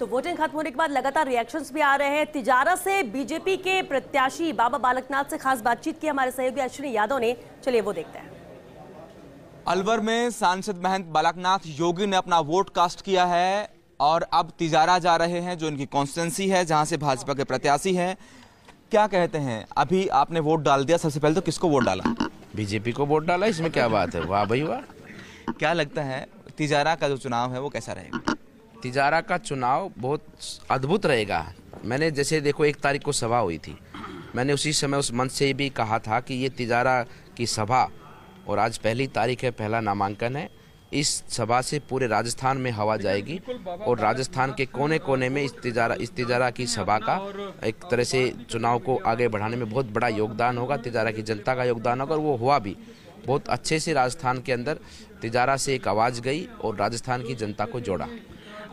तो वोटिंग खत्म होने के बाद लगातार रिएक्शंस भी आ रहे हैं तिजारा से बीजेपी के प्रत्याशी बाबा बालकनाथ से खास बातचीत की हमारे सहयोगी अश्विनी यादव ने चलिए वो देखते हैं अलवर में सांसद महंत बालकनाथ योगी ने अपना वोट कास्ट किया है और अब तिजारा जा रहे हैं जो इनकी कॉन्स्टिटेंसी है जहां से भाजपा के प्रत्याशी हैं क्या कहते हैं अभी आपने वोट डाल दिया सबसे पहले तो किसको वोट डाला बीजेपी को वोट डाला इसमें क्या बात है वाह भाई वाह क्या लगता है तिजारा का जो चुनाव है वो कैसा रहेगा तिजारा का चुनाव बहुत अद्भुत रहेगा मैंने जैसे देखो एक तारीख को सभा हुई थी मैंने उसी समय उस मंच से भी कहा था कि ये तिजारा की सभा और आज पहली तारीख है पहला नामांकन है इस सभा से पूरे राजस्थान में हवा जाएगी और राजस्थान के कोने कोने में इस तिजारा इस तिजारा की सभा का एक तरह से चुनाव को आगे बढ़ाने में बहुत बड़ा योगदान होगा तिजारा की जनता का योगदान होगा और वो हुआ भी बहुत अच्छे से राजस्थान के अंदर तिजारा से एक आवाज़ गई और राजस्थान की जनता को जोड़ा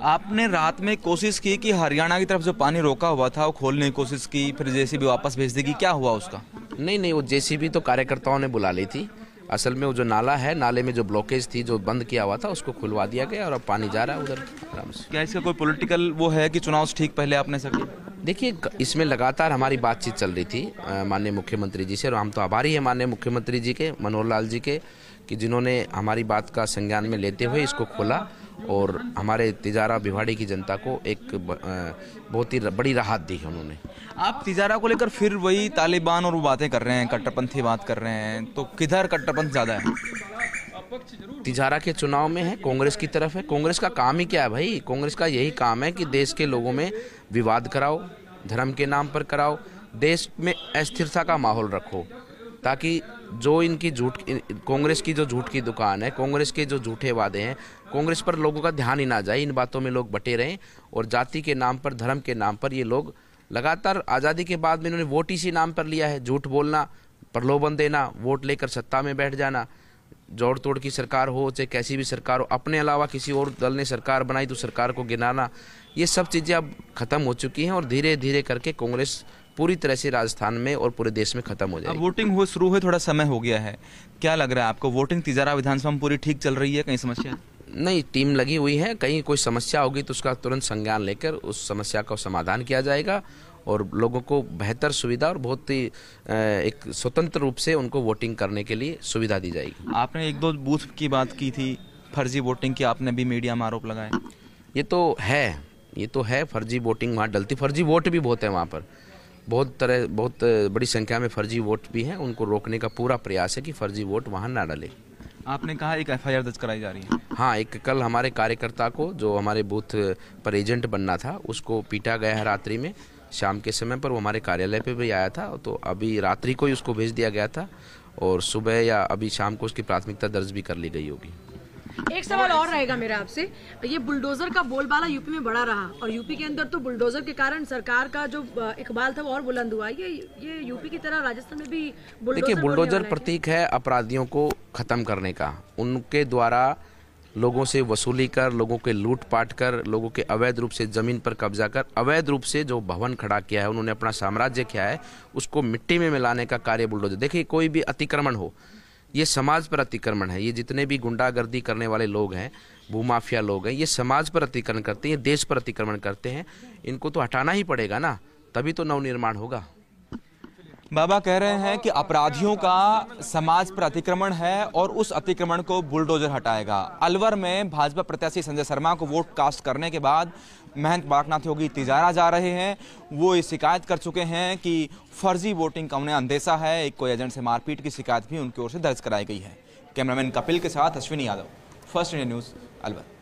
आपने रात में कोशिश की कि हरियाणा की तरफ जो पानी रोका हुआ था वो खोलने की कोशिश की फिर जेसीबी वापस भेज देगी क्या हुआ उसका नहीं नहीं वो जेसीबी तो कार्यकर्ताओं ने बुला ली थी असल में वो जो नाला है नाले में जो ब्लॉकेज थी जो बंद किया हुआ था उसको खुलवा दिया गया और अब पानी जा रहा है उधर आराम से क्या इसका कोई पोलिटिकल वो है कि चुनाव ठीक पहले आपने सके देखिए इसमें लगातार हमारी बातचीत चल रही थी माननीय मुख्यमंत्री जी से और हम तो आभारी हैं माननीय मुख्यमंत्री जी के मनोहर लाल जी के कि जिन्होंने हमारी बात का संज्ञान में लेते हुए इसको खोला और हमारे तिजारा भिवाड़ी की जनता को एक बहुत ही बड़ी राहत दी है उन्होंने आप तिजारा को लेकर फिर वही तालिबान और वो बातें कर रहे हैं कट्टरपंथी बात कर रहे हैं तो किधर कट्टरपंथ ज़्यादा है तिजारा के चुनाव में है कांग्रेस की तरफ है कांग्रेस का काम ही क्या है भाई कांग्रेस का यही काम है कि देश के लोगों में विवाद कराओ धर्म के नाम पर कराओ देश में अस्थिरता का माहौल रखो ताकि जो इनकी झूठ कांग्रेस की जो झूठ की दुकान है कांग्रेस के जो झूठे वादे हैं कांग्रेस पर लोगों का ध्यान ही ना जाए इन बातों में लोग बटे रहें और जाति के नाम पर धर्म के नाम पर ये लोग लगातार आज़ादी के बाद में इन्होंने वोट इसी नाम पर लिया है झूठ बोलना प्रलोभन देना वोट लेकर सत्ता में बैठ जाना जोड़ तोड़ की सरकार हो चाहे कैसी भी सरकार हो अपने अलावा किसी और दल ने सरकार बनाई तो सरकार को गिनाना ये सब चीज़ें अब ख़त्म हो चुकी हैं और धीरे धीरे करके कांग्रेस पूरी तरह से राजस्थान में और पूरे देश में खत्म हो जाएगी वोटिंग हुए शुरू हुए थोड़ा समय हो गया है क्या लग रहा है आपको वोटिंग तिजारा विधानसभा में पूरी ठीक चल रही है कहीं समस्या नहीं टीम लगी हुई है कहीं कोई समस्या होगी तो उसका तुरंत संज्ञान लेकर उस समस्या का समाधान किया जाएगा और लोगों को बेहतर सुविधा और बहुत ही एक स्वतंत्र रूप से उनको वोटिंग करने के लिए सुविधा दी जाएगी आपने एक दो बूथ की बात की थी फर्जी वोटिंग की आपने भी मीडिया में आरोप लगाया ये तो है ये तो है फर्जी वोटिंग वहाँ डलती फर्जी वोट भी बहुत है वहाँ पर बहुत तरह बहुत बड़ी संख्या में फर्जी वोट भी हैं उनको रोकने का पूरा प्रयास है कि फर्जी वोट वहाँ ना डले आपने कहा एक एफआईआर दर्ज कराई जा रही है हाँ एक कल हमारे कार्यकर्ता को जो हमारे बूथ पर एजेंट बनना था उसको पीटा गया है रात्रि में शाम के समय पर वो हमारे कार्यालय पे भी आया था तो अभी रात्रि को ही उसको भेज दिया गया था और सुबह या अभी शाम को उसकी प्राथमिकता दर्ज भी कर ली गई होगी एक सवाल और रहेगा मेरा आपसे ये बुलडोजर का बोलबाला यूपी में बड़ा रहा और यूपी के अंदर तो बुलडोजर के कारण सरकार का जो इकबाल था वो और बुलंद हुआ ये ये यूपी की तरह राजस्थान में भी देखिए बुलडोजर प्रतीक है अपराधियों को खत्म करने का उनके द्वारा लोगों से वसूली कर लोगों के लूट पाट कर लोगों के अवैध रूप से ज़मीन पर कब्जा कर अवैध रूप से जो भवन खड़ा किया है उन्होंने अपना साम्राज्य किया है उसको मिट्टी में मिलाने का कार्य बुलडोजर देखिए कोई भी अतिक्रमण हो ये समाज पर अतिक्रमण है ये जितने भी गुंडागर्दी करने वाले लोग हैं भूमाफिया लोग हैं ये समाज पर अतिक्रमण करते हैं देश पर अतिक्रमण करते हैं इनको तो हटाना ही पड़ेगा ना तभी तो नवनिर्माण होगा बाबा कह रहे हैं कि अपराधियों का समाज पर अतिक्रमण है और उस अतिक्रमण को बुलडोजर हटाएगा अलवर में भाजपा प्रत्याशी संजय शर्मा को वोट कास्ट करने के बाद महंत बालकनाथ योगी तिजारा जा रहे हैं वो ये शिकायत कर चुके हैं कि फर्जी वोटिंग का उन्हें अंदेशा है एक कोई एजेंट से मारपीट की शिकायत भी उनकी ओर से दर्ज कराई गई है कैमरामैन कपिल के साथ Ashwini Yadav First India News Alwar